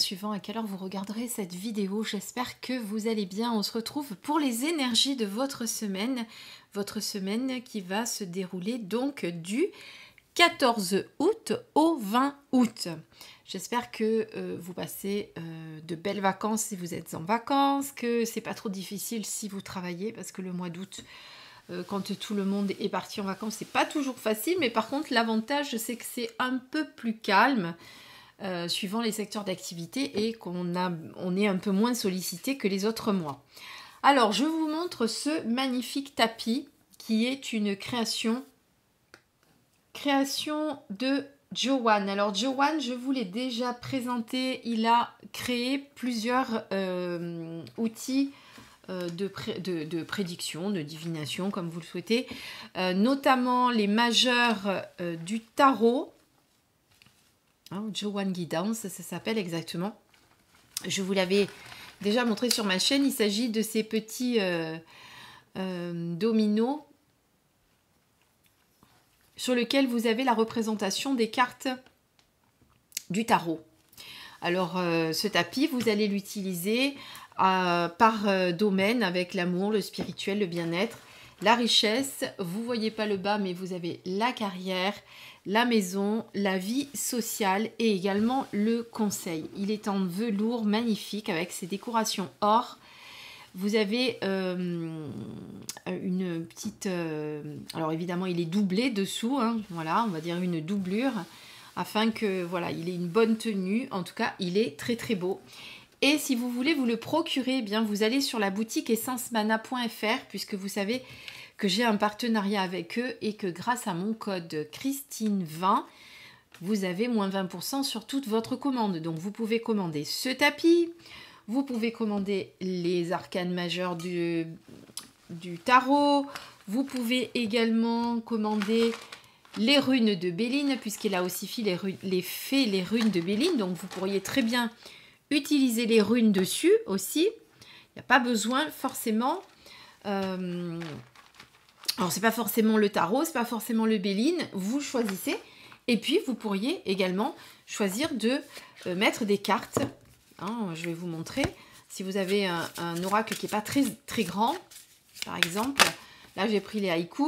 suivant à quelle heure vous regarderez cette vidéo. J'espère que vous allez bien. On se retrouve pour les énergies de votre semaine. Votre semaine qui va se dérouler donc du 14 août au 20 août. J'espère que euh, vous passez euh, de belles vacances si vous êtes en vacances, que c'est pas trop difficile si vous travaillez parce que le mois d'août euh, quand tout le monde est parti en vacances, c'est pas toujours facile mais par contre l'avantage c'est que c'est un peu plus calme. Euh, suivant les secteurs d'activité et qu'on on est un peu moins sollicité que les autres mois. Alors, je vous montre ce magnifique tapis qui est une création, création de Joanne. Alors, Joanne, je vous l'ai déjà présenté. Il a créé plusieurs euh, outils euh, de, de, prédiction, de divination, comme vous le souhaitez, notamment les majeurs du tarot, Hein, Joan Guidance, ça, s'appelle exactement. Je vous l'avais déjà montré sur ma chaîne, il s'agit de ces petits euh, euh, dominos sur lesquels vous avez la représentation des cartes du tarot. Alors euh, ce tapis, vous allez l'utiliser par domaine avec l'amour, le spirituel, le bien-être, la richesse. Vous voyez pas le bas, mais vous avez la carrière, la maison, la vie sociale et également le conseil. Il est en velours magnifique avec ses décorations or. Vous avez euh, une petite... Euh, alors évidemment, il est doublé dessous, hein, voilà, on va dire une doublure, afin que, voilà, il ait une bonne tenue. En tout cas, il est très très beau. Et si vous voulez vous le procurer, eh bien vous allez sur la boutique essencemana.fr puisque vous savez que j'ai un partenariat avec eux et que grâce à mon code Christine 20, vous avez moins 20% sur toute votre commande. Donc vous pouvez commander ce tapis, vous pouvez commander les arcanes majeures du, du tarot, vous pouvez également commander les runes de Béline, puisqu'elle a aussi fait les, runes, les faits, les runes de Béline, donc vous pourriez très bien utiliser les runes dessus aussi. Il n'y a pas besoin forcément euh, alors, c'est pas forcément le tarot, c'est pas forcément le béline, vous choisissez. Et puis, vous pourriez également choisir de euh, mettre des cartes. Hein, je vais vous montrer. Si vous avez un, oracle qui n'est pas très, très grand, par exemple, là, j'ai pris les haïkus.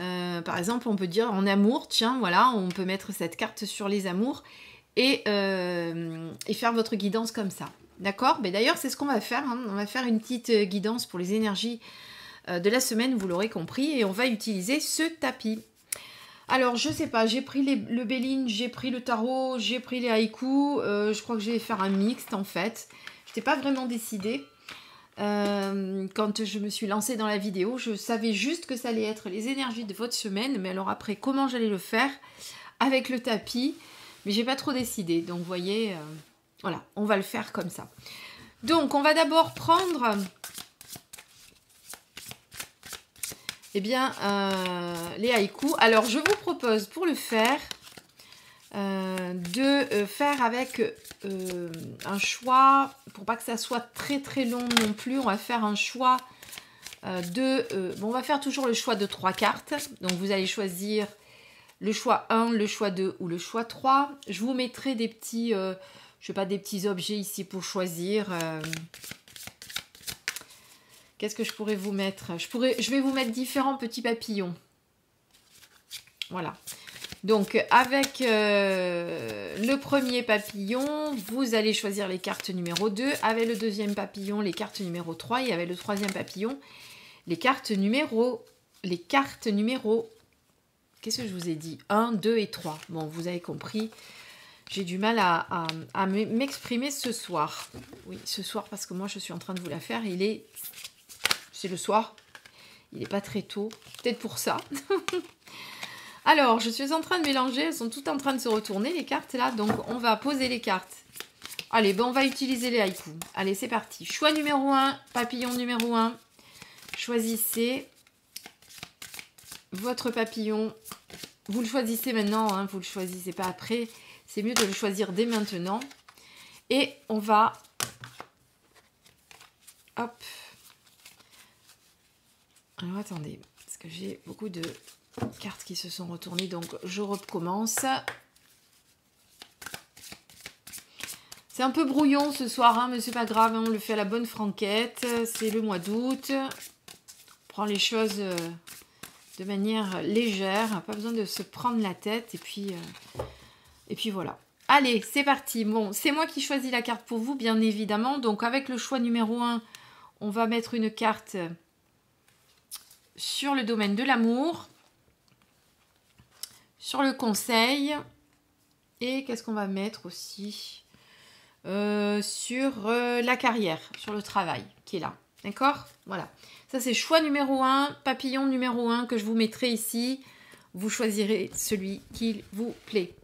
Euh, par exemple, on peut dire en amour, tiens, voilà, on peut mettre cette carte sur les amours et, euh, et faire votre guidance comme ça. D'accord Mais d'ailleurs, c'est ce qu'on va faire. Hein. On va faire une petite guidance pour les énergies euh, de la semaine, vous l'aurez compris, et on va utiliser ce tapis. Alors, je sais pas, j'ai pris le Béline, j'ai pris le tarot, j'ai pris les haïkus, euh, je crois que je vais faire un mixte en fait. Je n'étais pas vraiment décidée. Euh, quand je me suis lancée dans la vidéo, je savais juste que ça allait être les énergies de votre semaine, mais alors après, comment j'allais le faire avec le tapis, mais j'ai pas trop décidé. Donc, vous voyez, voilà, on va le faire comme ça. Donc, on va d'abord prendre eh bien, euh, les haïkus. Alors, je vous propose pour le faire euh, de euh, faire avec un choix, pour pas que ça soit très très long non plus, on va faire un choix de... bon, on va faire toujours le choix de trois cartes. Donc, vous allez choisir le choix 1, le choix 2 ou le choix 3. Je vous mettrai des petits... je sais pas, des petits objets ici pour choisir. Qu'est-ce que je pourrais vous mettre je, pourrais, je vais vous mettre différents petits papillons. Voilà. Donc avec euh, le premier papillon, vous allez choisir les cartes numéro 2. Avec le deuxième papillon, les cartes numéro 3. Et avec le troisième papillon, les cartes numéro... Les cartes numéro... Qu'est-ce que je vous ai dit 1, 2 et 3. Bon, vous avez compris. J'ai du mal à m'exprimer ce soir. Oui, ce soir parce que moi je suis en train de vous la faire. Il est le soir. Il n'est pas très tôt. Peut-être pour ça. Alors, je suis en train de mélanger. Elles sont toutes en train de se retourner, les cartes, là. Donc, on va poser les cartes. Allez, bon, on va utiliser les haïkus. Allez, c'est parti. Choix numéro 1, papillon numéro 1. Choisissez votre papillon. Vous le choisissez maintenant, hein. vous le choisissez pas après. C'est mieux de le choisir dès maintenant. Et on va... Hop, alors attendez, parce que j'ai beaucoup de cartes qui se sont retournées, donc je recommence. C'est un peu brouillon ce soir, hein, mais c'est pas grave, on le fait à la bonne franquette. C'est le mois d'août. On prend les choses euh, de manière légère, pas besoin de se prendre la tête, et puis, euh, et puis voilà. Allez, c'est parti. Bon, c'est moi qui choisis la carte pour vous, bien évidemment. Donc avec le choix numéro 1, on va mettre une carte sur le domaine de l'amour, sur le conseil, et qu'est-ce qu'on va mettre aussi euh, sur euh, la carrière, sur le travail qui est là. D'accord Voilà. Ça, c'est choix numéro 1, papillon numéro 1 que je vous mettrai ici. Vous choisirez celui qui vous plaît.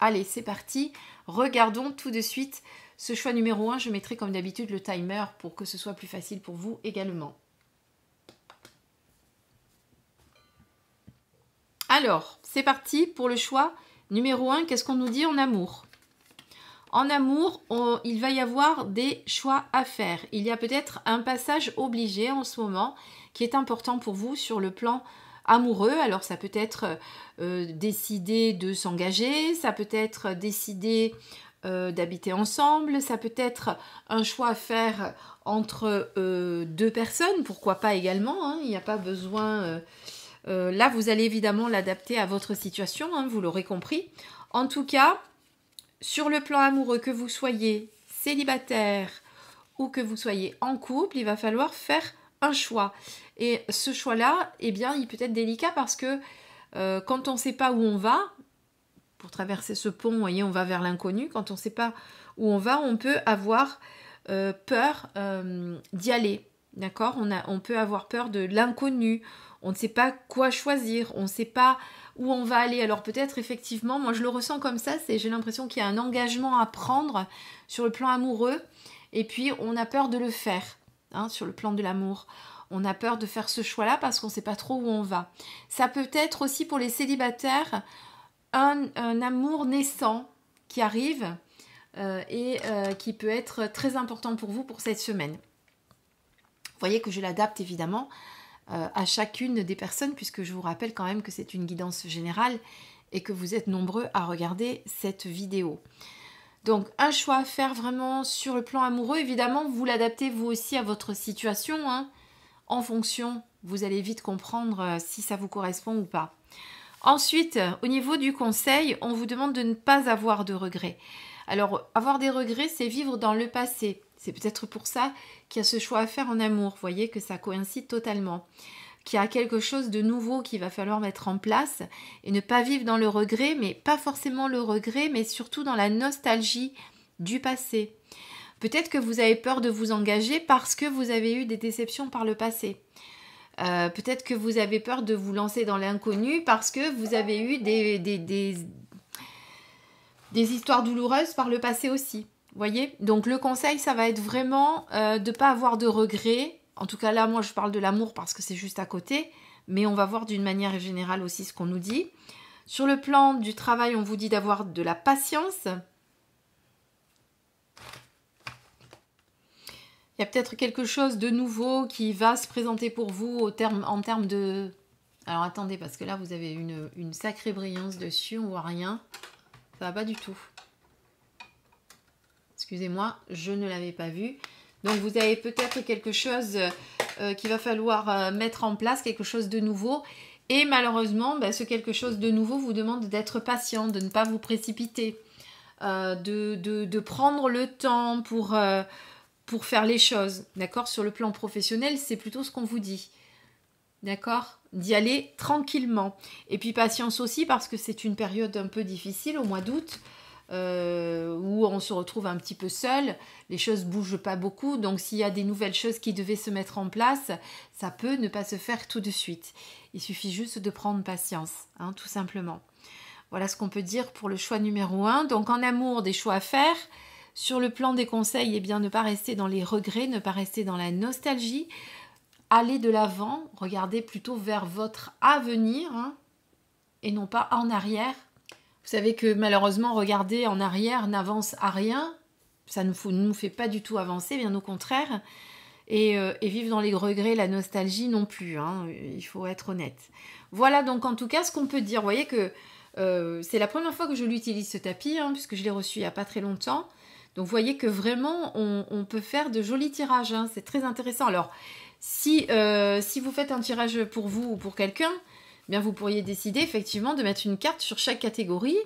Allez, c'est parti. Regardons tout de suite ce choix numéro 1. Je mettrai comme d'habitude le timer pour que ce soit plus facile pour vous également. Alors, c'est parti pour le choix numéro 1. Qu'est-ce qu'on nous dit en amour En amour, il va y avoir des choix à faire. Il y a peut-être un passage obligé en ce moment qui est important pour vous sur le plan amoureux. Alors ça peut être euh, décider de s'engager, ça peut être décider euh, d'habiter ensemble, ça peut être un choix à faire entre euh, deux personnes, pourquoi pas également, hein. il n'y a pas besoin euh, là, vous allez évidemment l'adapter à votre situation, hein, vous l'aurez compris. En tout cas, sur le plan amoureux, que vous soyez célibataire ou que vous soyez en couple, il va falloir faire un choix. Et ce choix-là, eh bien, il peut être délicat parce que euh, quand on ne sait pas où on va, pour traverser ce pont, voyez, on va vers l'inconnu. Quand on ne sait pas où on va, on peut avoir euh, peur d'y aller. D'accord on, peut avoir peur de l'inconnu, on ne sait pas quoi choisir, on ne sait pas où on va aller. Alors peut-être effectivement, moi je le ressens comme ça, j'ai l'impression qu'il y a un engagement à prendre sur le plan amoureux, et puis on a peur de le faire, hein, sur le plan de l'amour. On a peur de faire ce choix-là parce qu'on ne sait pas trop où on va. Ça peut être aussi pour les célibataires un, amour naissant qui arrive euh, et euh, qui peut être très important pour vous pour cette semaine. Vous voyez que je l'adapte évidemment euh, à chacune des personnes, puisque je vous rappelle quand même que c'est une guidance générale et que vous êtes nombreux à regarder cette vidéo. Donc un choix à faire vraiment sur le plan amoureux, évidemment, vous l'adaptez vous aussi à votre situation. Hein. en fonction, vous allez vite comprendre euh, si ça vous correspond ou pas. Ensuite, euh, au niveau du conseil, on vous demande de ne pas avoir de regrets. Alors, avoir des regrets, c'est vivre dans le passé. C'est peut-être pour ça qu'il y a ce choix à faire en amour. Vous voyez que ça coïncide totalement. Qu'il y a quelque chose de nouveau qu'il va falloir mettre en place et ne pas vivre dans le regret, mais pas forcément le regret, mais surtout dans la nostalgie du passé. Peut-être que vous avez peur de vous engager parce que vous avez eu des déceptions par le passé. Euh, peut-être que vous avez peur de vous lancer dans l'inconnu parce que vous avez eu des, des histoires douloureuses par le passé aussi voyez Donc le conseil, ça va être vraiment euh, de ne pas avoir de regrets. En tout cas, là, moi, je parle de l'amour parce que c'est juste à côté. Mais on va voir d'une manière générale aussi ce qu'on nous dit. Sur le plan du travail, on vous dit d'avoir de la patience. Il y a peut-être quelque chose de nouveau qui va se présenter pour vous en termes de... Alors attendez, parce que là, vous avez une, sacrée brillance dessus, on voit rien. Ça va pas du tout. Excusez-moi, je ne l'avais pas vu. Donc vous avez peut-être quelque chose euh, euh, qu'il va falloir euh, mettre en place, quelque chose de nouveau. Et malheureusement, bah, ce quelque chose de nouveau vous demande d'être patient, de ne pas vous précipiter, de, prendre le temps pour faire les choses. D'accord Sur le plan professionnel, c'est plutôt ce qu'on vous dit. D'accord D'y aller tranquillement. Et puis patience aussi parce que c'est une période un peu difficile au mois d'août. Euh, où on se retrouve un petit peu seul, les choses bougent pas beaucoup, donc s'il y a des nouvelles choses qui devaient se mettre en place, ça peut ne pas se faire tout de suite. Il suffit juste de prendre patience, hein, tout simplement. Voilà ce qu'on peut dire pour le choix numéro 1. Donc en amour, des choix à faire. Sur le plan des conseils, et eh bien, ne pas rester dans les regrets, ne pas rester dans la nostalgie. Aller de l'avant, regardez plutôt vers votre avenir hein, et non pas en arrière vous savez que malheureusement, regarder en arrière n'avance à rien. Ça ne nous, fait pas du tout avancer, bien au contraire. Et, euh, vivre dans les regrets, la nostalgie non plus. Hein, il faut être honnête. Voilà donc en tout cas ce qu'on peut dire. Vous voyez que euh, c'est la première fois que je l'utilise ce tapis, hein, puisque je l'ai reçu il n'y a pas très longtemps. Donc vous voyez que vraiment, on, peut faire de jolis tirages. Hein. c'est très intéressant. Alors, si, euh, si vous faites un tirage pour vous ou pour quelqu'un, eh vous pourriez décider effectivement de mettre une carte sur chaque catégorie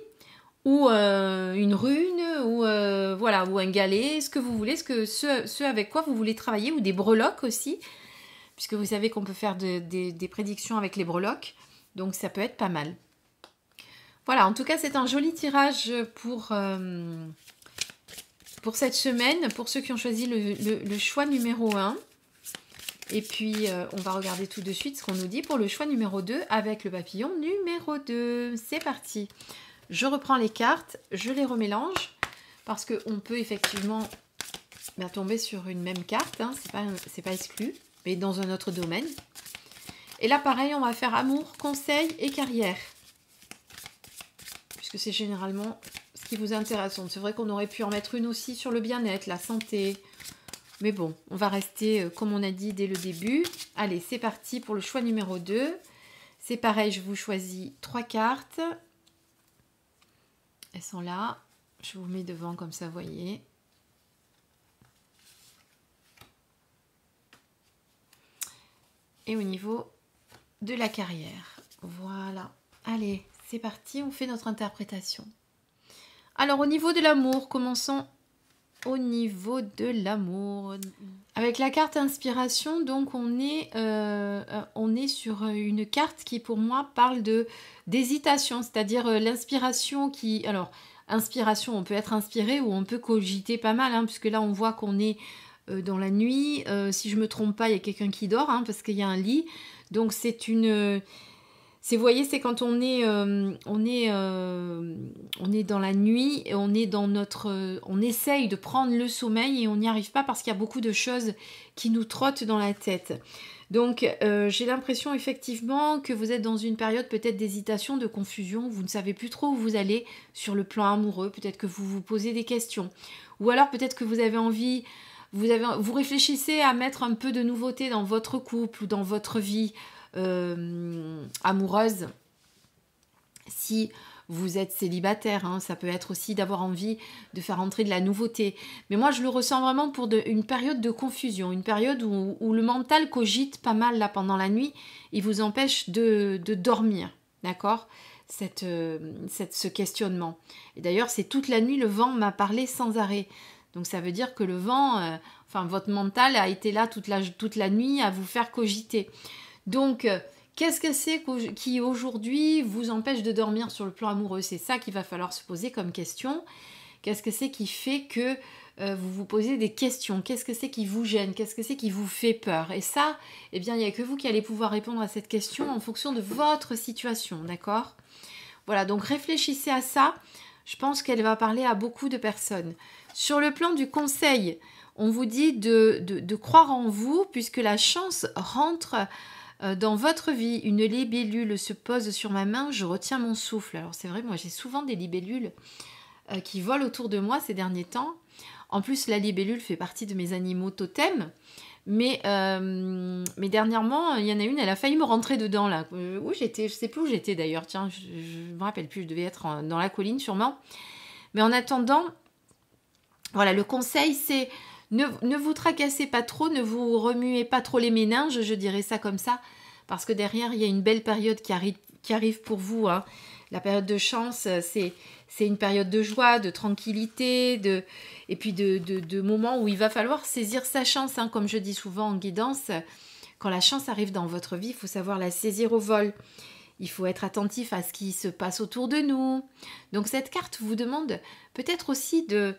ou euh, une rune ou euh, voilà ou un galet, ce que vous voulez, ce, que, ce, avec quoi vous voulez travailler ou des breloques aussi, puisque vous savez qu'on peut faire des prédictions avec les breloques, donc ça peut être pas mal. Voilà, en tout cas c'est un joli tirage pour, euh, pour cette semaine, pour ceux qui ont choisi le, le choix numéro 1. Et puis, euh, on va regarder tout de suite ce qu'on nous dit pour le choix numéro 2 avec le papillon numéro 2. C'est parti. Je reprends les cartes, je les remélange parce qu'on peut effectivement bah, tomber sur une même carte, hein, c'est pas, pas exclu, mais dans un autre domaine. Et là, pareil, on va faire amour, conseil et carrière. Puisque c'est généralement ce qui vous intéresse. C'est vrai qu'on aurait pu en mettre une aussi sur le bien-être, la santé, mais bon, on va rester euh, comme on a dit dès le début. Allez, c'est parti pour le choix numéro 2. C'est pareil, je vous choisis trois cartes. Elles sont là. Je vous mets devant comme ça, vous voyez. Et au niveau de la carrière. Voilà. Allez, c'est parti, on fait notre interprétation. Alors au niveau de l'amour, commençons au niveau de l'amour. Avec la carte inspiration, donc on est, euh, euh, on est sur une carte qui pour moi parle de d'hésitation, c'est-à-dire euh, l'inspiration qui... Alors, inspiration, on peut être inspiré ou on peut cogiter pas mal, hein, puisque là on voit qu'on est dans la nuit, si je me trompe pas, il y a quelqu'un qui dort, hein, parce qu'il y a un lit. Donc c'est une vous voyez, c'est quand on est, euh, on, est, euh, on est dans la nuit, et on est dans notre, euh, on essaye de prendre le sommeil et on n'y arrive pas parce qu'il y a beaucoup de choses qui nous trottent dans la tête. Donc, j'ai l'impression effectivement que vous êtes dans une période peut-être d'hésitation, de confusion. Vous ne savez plus trop où vous allez sur le plan amoureux. Peut-être que vous vous posez des questions, ou alors peut-être que vous avez envie vous, avez, vous réfléchissez à mettre un peu de nouveauté dans votre couple ou dans votre vie, euh, amoureuse, si vous êtes célibataire, hein, ça peut être aussi d'avoir envie de faire entrer de la nouveauté. Mais moi, je le ressens vraiment pour une période de confusion, une période où, le mental cogite pas mal là pendant la nuit, il vous empêche de, dormir, d'accord cette, euh, cette, ce questionnement. Et d'ailleurs, c'est toute la nuit, le vent m'a parlé sans arrêt. Donc ça veut dire que le vent, euh, enfin votre mental a été là toute la, toute la nuit à vous faire cogiter. Donc, euh, qu'est-ce que c'est qui aujourd'hui vous empêche de dormir sur le plan amoureux C'est ça qu'il va falloir se poser comme question. Qu'est-ce que c'est qui fait que euh, vous vous posez des questions Qu'est-ce que c'est qui vous gêne Qu'est-ce que c'est qui vous fait peur Et ça, eh bien, il n'y a que vous qui allez pouvoir répondre à cette question en fonction de votre situation, d'accord Voilà, donc réfléchissez à ça. Je pense qu'elle va parler à beaucoup de personnes. Sur le plan du conseil, on vous dit de croire en vous puisque la chance rentre euh, dans votre vie, une libellule se pose sur ma main, je retiens mon souffle. Alors c'est vrai, moi j'ai souvent des libellules euh, qui volent autour de moi ces derniers temps. En plus, la libellule fait partie de mes animaux totems. Mais, euh, mais dernièrement, il y en a une, elle a failli me rentrer dedans là. Où j'étais, je sais plus où j'étais d'ailleurs. Tiens, je, ne me rappelle plus, je devais être dans la colline sûrement. Mais en attendant, voilà, le conseil c'est ne, vous tracassez pas trop, ne vous remuez pas trop les méninges, je dirais ça comme ça, parce que derrière, il y a une belle période qui arrive, qui arrive pour vous. Hein. La période de chance, c'est une période de joie, de tranquillité, de, et puis de, de, moments où il va falloir saisir sa chance, hein, comme je dis souvent en guidance. Quand la chance arrive dans votre vie, il faut savoir la saisir au vol. Il faut être attentif à ce qui se passe autour de nous. Donc cette carte vous demande peut-être aussi de,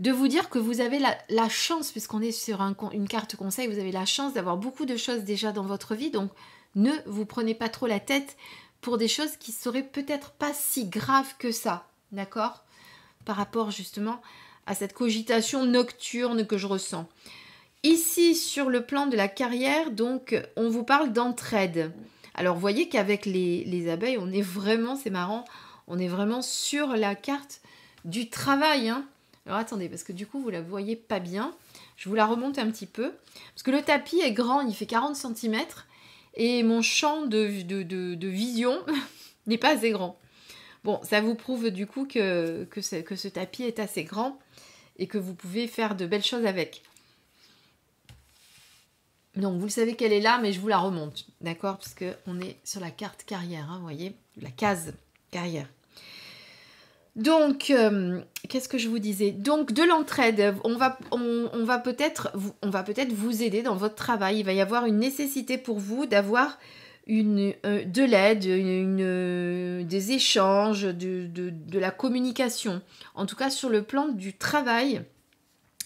de vous dire que vous avez la, chance, puisqu'on est sur une carte conseil, vous avez la chance d'avoir beaucoup de choses déjà dans votre vie. Donc ne vous prenez pas trop la tête pour des choses qui seraient peut-être pas si graves que ça. D'accord Par rapport justement à cette cogitation nocturne que je ressens. Ici, sur le plan de la carrière, donc, on vous parle d'entraide. Alors, vous voyez qu'avec les, les, abeilles, on est vraiment, c'est marrant, on est vraiment sur la carte du travail. Hein. Alors attendez, parce que du coup, vous la voyez pas bien. Je vous la remonte un petit peu. Parce que le tapis est grand, il fait 40 cm. Et mon champ de, de, vision n'est pas assez grand. Bon, ça vous prouve du coup que, que, ce, tapis est assez grand et que vous pouvez faire de belles choses avec. Donc vous le savez qu'elle est là, mais je vous la remonte, d'accord Parce qu'on est sur la carte carrière, hein, vous voyez, la case carrière. Donc, euh, qu'est-ce que je vous disais Donc, de l'entraide, on va, on, va peut-être vous, peut vous aider dans votre travail. Il va y avoir une nécessité pour vous d'avoir une, euh, de l'aide, une, euh, des échanges, de, la communication. En tout cas, sur le plan du travail,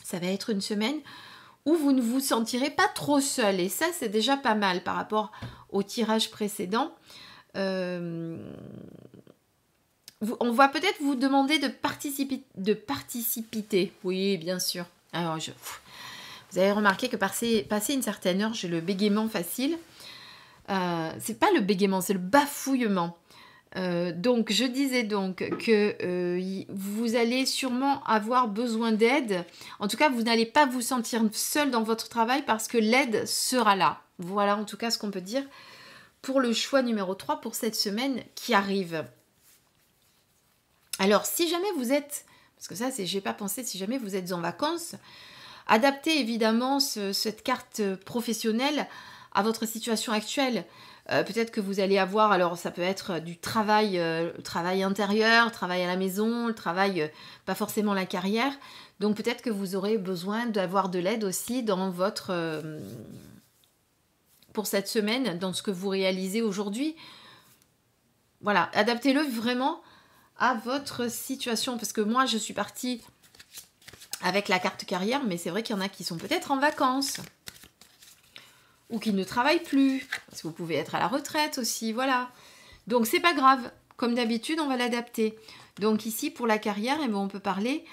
ça va être une semaine où vous ne vous sentirez pas trop seul. Et ça, c'est déjà pas mal par rapport au tirage précédent on va peut-être vous demander de participer, de Oui, bien sûr. Alors, vous avez remarqué que passé, une certaine heure, j'ai le bégaiement facile. Euh, c'est pas le bégaiement, c'est le bafouillement. Euh, donc, je disais donc que euh, vous allez sûrement avoir besoin d'aide. En tout cas, vous n'allez pas vous sentir seul dans votre travail parce que l'aide sera là. Voilà en tout cas ce qu'on peut dire pour le choix numéro 3 pour cette semaine qui arrive. Alors, si jamais vous êtes, parce que ça, c'est, j'ai pas pensé, si jamais vous êtes en vacances, adaptez évidemment cette carte euh, professionnelle à votre situation actuelle. Euh, peut-être que vous allez avoir, alors ça peut être euh, du travail, travail intérieur, travail à la maison, le travail, pas forcément la carrière. Donc peut-être que vous aurez besoin d'avoir de l'aide aussi dans votre pour cette semaine, dans ce que vous réalisez aujourd'hui. Voilà, adaptez-le vraiment à votre situation. Parce que moi, je suis partie avec la carte carrière, mais c'est vrai qu'il y en a qui sont peut-être en vacances ou qui ne travaillent plus. Parce que vous pouvez être à la retraite aussi, voilà. Donc c'est pas grave. Comme d'habitude, on va l'adapter. Donc ici, pour la carrière, et eh ben, on peut parler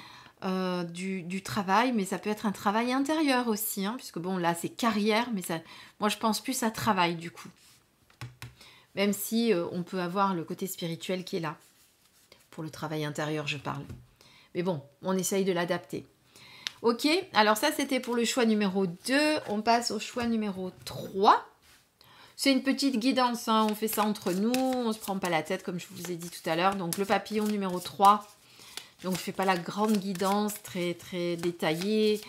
euh, du, travail, mais ça peut être un travail intérieur aussi, hein, puisque bon, là, c'est carrière, mais ça, moi, je pense plus à travail, du coup. Même si euh, on peut avoir le côté spirituel qui est là. Pour le travail intérieur, je parle. Mais bon, on essaye de l'adapter. Ok, alors ça c'était pour le choix numéro 2. On passe au choix numéro 3. C'est une petite guidance, hein. on fait ça entre nous, on ne se prend pas la tête comme je vous ai dit tout à l'heure. Donc le papillon numéro 3. Donc je ne fais pas la grande guidance très très détaillée.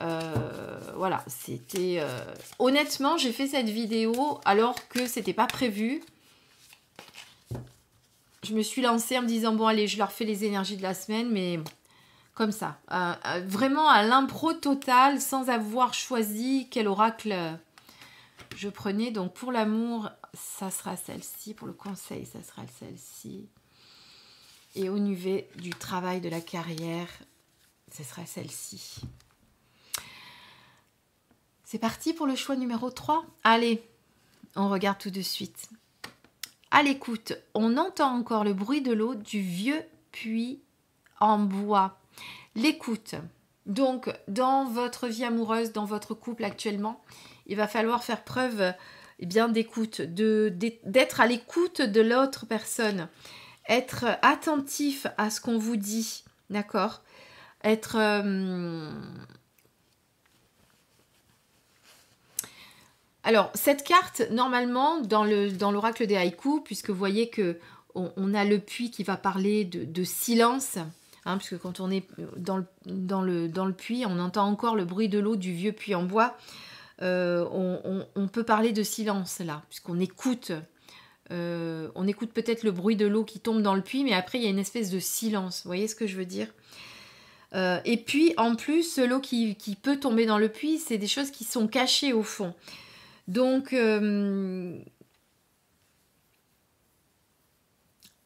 Euh, voilà, c'était... Euh, honnêtement, j'ai fait cette vidéo alors que c'était pas prévu je me suis lancée en me disant bon allez je leur fais les énergies de la semaine mais comme ça euh, euh, vraiment à l'impro total sans avoir choisi quel oracle euh, je prenais donc pour l'amour ça sera celle-ci pour le conseil ça sera celle-ci et au niveau du travail de la carrière ce sera celle-ci c'est parti pour le choix numéro 3 allez on regarde tout de suite à l'écoute, on entend encore le bruit de l'eau du vieux puits en bois. L'écoute. Donc, dans votre vie amoureuse, dans votre couple actuellement, il va falloir faire preuve eh bien d'écoute, d'être à l'écoute de l'autre personne, être attentif à ce qu'on vous dit, d'accord Être euh, Alors, cette carte, normalement, dans l'oracle des haïkus, puisque vous voyez que on, a le puits qui va parler de, silence, hein, puisque quand on est dans le, puits, on entend encore le bruit de l'eau du vieux puits en bois. Euh, on, peut parler de silence là, puisqu'on écoute. Euh, on écoute peut-être le bruit de l'eau qui tombe dans le puits, mais après il y a une espèce de silence. Vous voyez ce que je veux dire euh, Et puis en plus, l'eau qui, peut tomber dans le puits, c'est des choses qui sont cachées au fond. Donc, euh,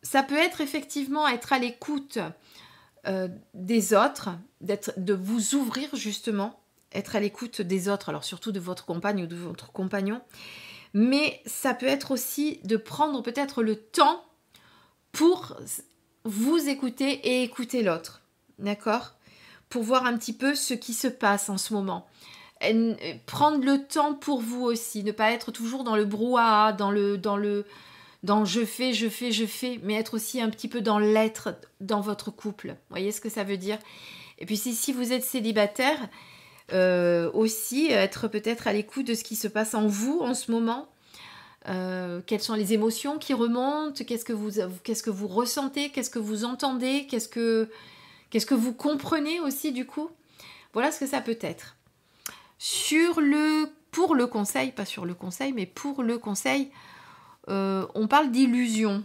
ça peut être effectivement être à l'écoute euh, des autres, de vous ouvrir justement, être à l'écoute des autres, alors surtout de votre compagne ou de votre compagnon. Mais ça peut être aussi de prendre peut-être le temps pour vous écouter et écouter l'autre. D'accord Pour voir un petit peu ce qui se passe en ce moment prendre le temps pour vous aussi, ne pas être toujours dans le brouhaha, dans le dans le dans je fais, je fais, je fais, mais être aussi un petit peu dans l'être dans votre couple. Voyez ce que ça veut dire Et puis si, vous êtes célibataire, euh, aussi être peut-être à l'écoute de ce qui se passe en vous en ce moment. Euh, quelles sont les émotions qui remontent Qu'est-ce que vous que vous ressentez Qu'est-ce que vous entendez quest que qu'est-ce que vous comprenez aussi du coup Voilà ce que ça peut être. Sur le, pour le conseil, pas sur le conseil, mais pour le conseil, euh, on parle d'illusions.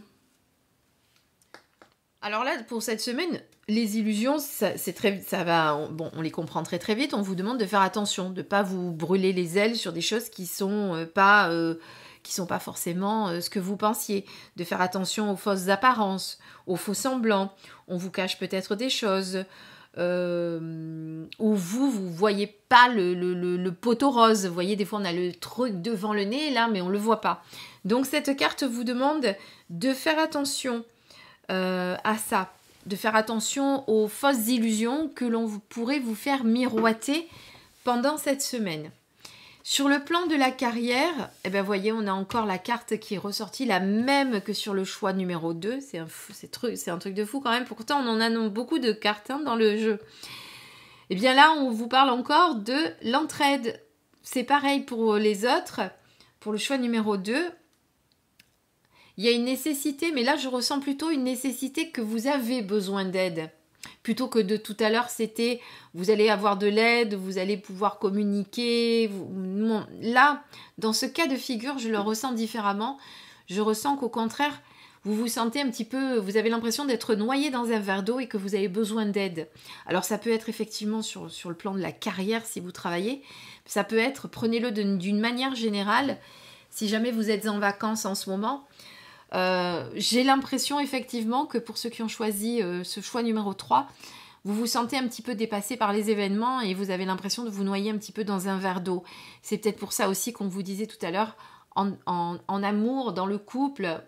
Alors là, pour cette semaine, les illusions, très, ça va, on, les comprend très très vite. On vous demande de faire attention, de ne pas vous brûler les ailes sur des choses qui sont euh, pas, euh, sont pas forcément ce que vous pensiez, de faire attention aux fausses apparences, aux faux semblants. On vous cache peut-être des choses. Euh, où vous, vous voyez pas le, poteau rose. Vous voyez, des fois, on a le truc devant le nez, là, mais on ne le voit pas. Donc, cette carte vous demande de faire attention euh, à ça, de faire attention aux fausses illusions que l'on pourrait vous faire miroiter pendant cette semaine. Sur le plan de la carrière, eh ben voyez, on a encore la carte qui est ressortie, la même que sur le choix numéro 2. C'est un, truc, un truc de fou quand même. Pourtant, on en a beaucoup de cartes hein, dans le jeu. Et eh bien là, on vous parle encore de l'entraide. C'est pareil pour les autres. Pour le choix numéro 2, il y a une nécessité, mais là, je ressens plutôt une nécessité que vous avez besoin d'aide. Plutôt que de tout à l'heure, c'était vous allez avoir de l'aide, vous allez pouvoir communiquer. Là, dans ce cas de figure, je le ressens différemment. Je ressens qu'au contraire, vous vous sentez un petit peu, vous avez l'impression d'être noyé dans un verre d'eau et que vous avez besoin d'aide. Alors ça peut être effectivement sur, sur, le plan de la carrière si vous travaillez, ça peut être, prenez-le d'une manière générale, si jamais vous êtes en vacances en ce moment, euh, j'ai l'impression effectivement que pour ceux qui ont choisi euh, ce choix numéro 3, vous vous sentez un petit peu dépassé par les événements et vous avez l'impression de vous noyer un petit peu dans un verre d'eau. C'est peut-être pour ça aussi qu'on vous disait tout à l'heure, en, amour, dans le couple,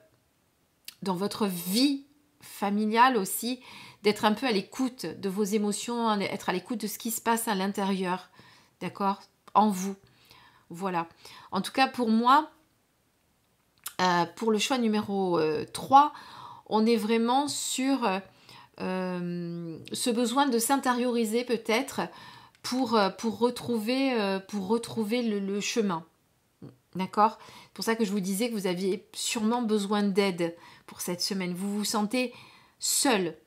dans votre vie familiale aussi, d'être un peu à l'écoute de vos émotions, être à l'écoute de ce qui se passe à l'intérieur, d'accord En vous. Voilà. En tout cas, pour moi, euh, pour le choix numéro 3, euh, on est vraiment sur euh, ce besoin de s'intérioriser peut-être pour, pour, retrouver, le, le chemin. D'accord C'est pour ça que je vous disais que vous aviez sûrement besoin d'aide pour cette semaine. Vous vous sentez seul.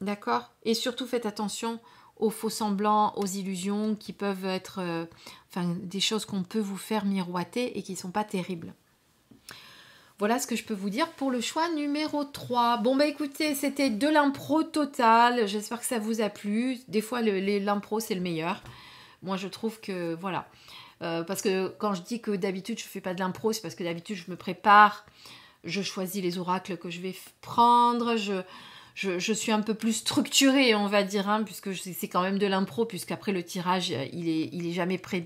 D'accord Et surtout faites attention aux faux-semblants, aux illusions qui peuvent être euh, enfin, des choses qu'on peut vous faire miroiter et qui ne sont pas terribles. Voilà ce que je peux vous dire pour le choix numéro 3. Bon bah écoutez, c'était de l'impro total. J'espère que ça vous a plu. Des fois, l'impro, c'est le meilleur. Moi, je trouve que voilà. Euh, parce que quand je dis que d'habitude, je ne fais pas de l'impro, c'est parce que d'habitude, je me prépare. Je choisis les oracles que je vais prendre. Je, je, suis un peu plus structurée, on va dire, hein, puisque c'est quand même de l'impro, puisqu'après le tirage, il est, il est jamais, prêt,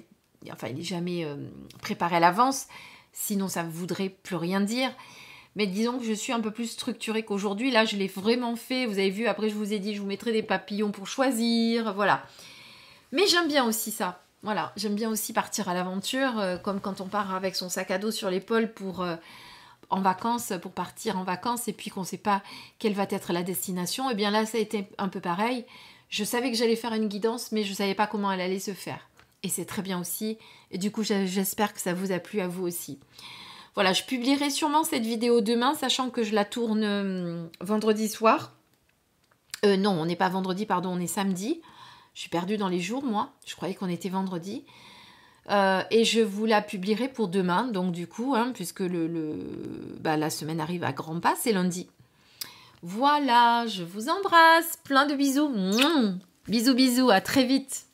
enfin, il est jamais euh, préparé à l'avance, sinon ça ne voudrait plus rien dire. Mais disons que je suis un peu plus structurée qu'aujourd'hui. Là, je l'ai vraiment fait. Vous avez vu, après, je vous ai dit, je vous mettrai des papillons pour choisir. Voilà. Mais j'aime bien aussi ça. Voilà. J'aime bien aussi partir à l'aventure, euh, comme quand on part avec son sac à dos sur l'épaule pour. Euh, en vacances pour partir en vacances et puis qu'on ne sait pas quelle va être la destination, et eh bien là ça a été un peu pareil. Je savais que j'allais faire une guidance, mais je ne savais pas comment elle allait se faire. Et c'est très bien aussi. Et du coup, j'espère que ça vous a plu à vous aussi. Voilà, je publierai sûrement cette vidéo demain, sachant que je la tourne hum, vendredi soir. Euh, non, on n'est pas vendredi, pardon, on est samedi. Je suis perdue dans les jours, moi. Je croyais qu'on était vendredi. Euh, et je vous la publierai pour demain, donc du coup, hein, puisque bah, la semaine arrive à grands pas, c'est lundi. Voilà, je vous embrasse, plein de bisous. bisous, bisous, à très vite.